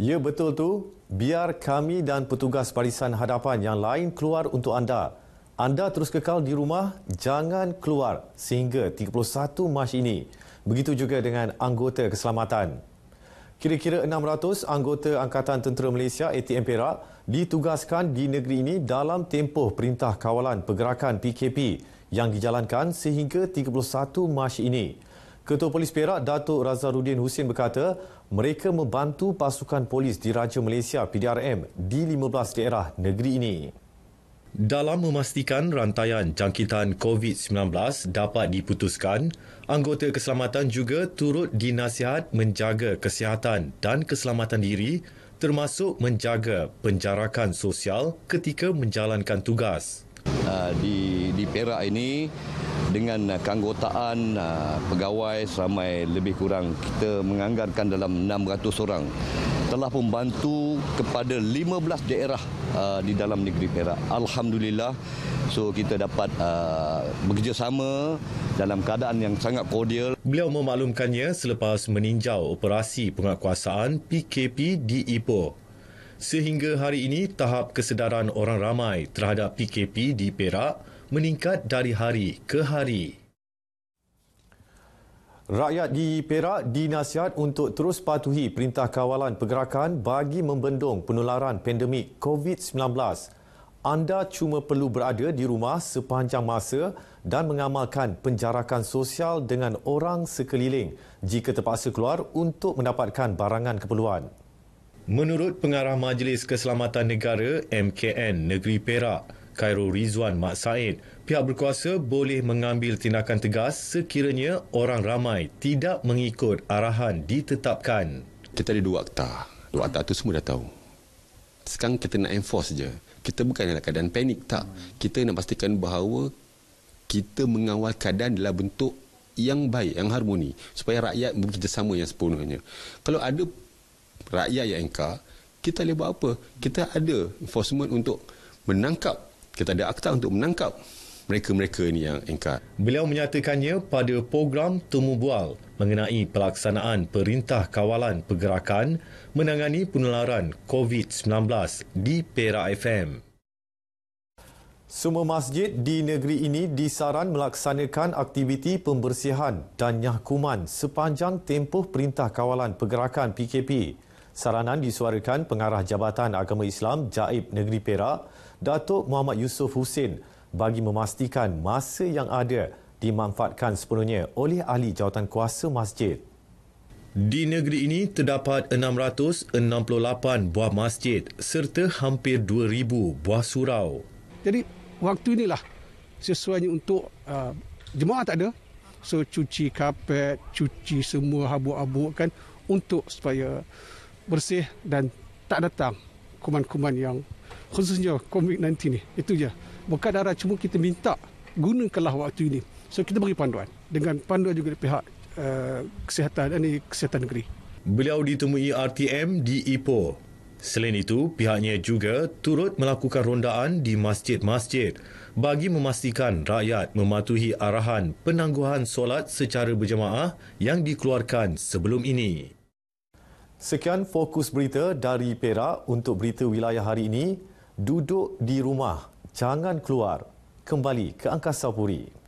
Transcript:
Ya betul tu, biar kami dan petugas barisan hadapan yang lain keluar untuk anda. Anda terus kekal di rumah, jangan keluar sehingga 31 Mac ini. Begitu juga dengan anggota keselamatan. Kira-kira 600 anggota Angkatan Tentera Malaysia ATM Perak ditugaskan di negeri ini dalam tempoh Perintah Kawalan Pergerakan PKP yang dijalankan sehingga 31 Mac ini. Ketua Polis Perak Datuk Razaruddin Hussein berkata, mereka membantu pasukan polis diraja Malaysia PDRM di 15 daerah negeri ini. Dalam memastikan rantaian jangkitan COVID-19 dapat diputuskan, anggota keselamatan juga turut dinasihat menjaga kesihatan dan keselamatan diri termasuk menjaga penjarakan sosial ketika menjalankan tugas. Ah, di, di Perak ini, dengan uh, keanggotaan uh, pegawai seramai lebih kurang kita menganggarkan dalam 600 orang telah membantu kepada 15 daerah uh, di dalam negeri Perak. Alhamdulillah so kita dapat bekerjasama dalam keadaan yang sangat kordial. Beliau memaklumkannya selepas meninjau operasi penguatkuasaan PKP di Ipoh. Sehingga hari ini, tahap kesedaran orang ramai terhadap PKP di Perak meningkat dari hari ke hari. Rakyat di Perak dinasihat untuk terus patuhi perintah kawalan pergerakan bagi membendung penularan pandemik COVID-19. Anda cuma perlu berada di rumah sepanjang masa dan mengamalkan penjarakan sosial dengan orang sekeliling jika terpaksa keluar untuk mendapatkan barangan keperluan. Menurut Pengarah Majlis Keselamatan Negara MKN Negeri Perak, Khairul Rizwan Mak Said, pihak berkuasa boleh mengambil tindakan tegas sekiranya orang ramai tidak mengikut arahan ditetapkan. Kita ada dua akta. Dua akta itu semua dah tahu. Sekarang kita nak enforce saja. Kita bukan dalam keadaan panik, tak. Kita nak pastikan bahawa kita mengawal keadaan dalam bentuk yang baik, yang harmoni. Supaya rakyat bekerjasama yang sepenuhnya. Kalau ada rakyat yang engkar, kita boleh buat apa? Kita ada enforcement untuk menangkap, kita ada akta untuk menangkap mereka-mereka ini yang engkar. Beliau menyatakannya pada program Temu Bual mengenai pelaksanaan Perintah Kawalan Pergerakan menangani penularan COVID-19 di Pera FM. Semua masjid di negeri ini disaran melaksanakan aktiviti pembersihan dan nyah sepanjang tempoh Perintah Kawalan Pergerakan PKP. Saranan disuarakan pengarah Jabatan Agama Islam Jaib Negeri Perak, Datuk Muhammad Yusof Hussein bagi memastikan masa yang ada dimanfaatkan sepenuhnya oleh ahli jawatan kuasa masjid. Di negeri ini terdapat 668 buah masjid serta hampir 2,000 buah surau. Jadi waktu inilah sesuainya untuk uh, jemaah tak ada. So cuci kapet, cuci semua habuk-habuk kan untuk supaya bersih dan tak datang kuman-kuman yang khususnya COVID-19 ni. Itu je. Bukan darah cuma kita minta gunakanlah waktu ini. So kita beri panduan dengan panduan juga pihak uh, kesihatan ini eh, kesihatan negeri. Beliau ditemui RTM di Ipoh. Selain itu, pihaknya juga turut melakukan rondaan di masjid-masjid bagi memastikan rakyat mematuhi arahan penangguhan solat secara berjemaah yang dikeluarkan sebelum ini. Sekian fokus berita dari Perak untuk berita wilayah hari ini. Duduk di rumah, jangan keluar. Kembali ke Angkasa Puri.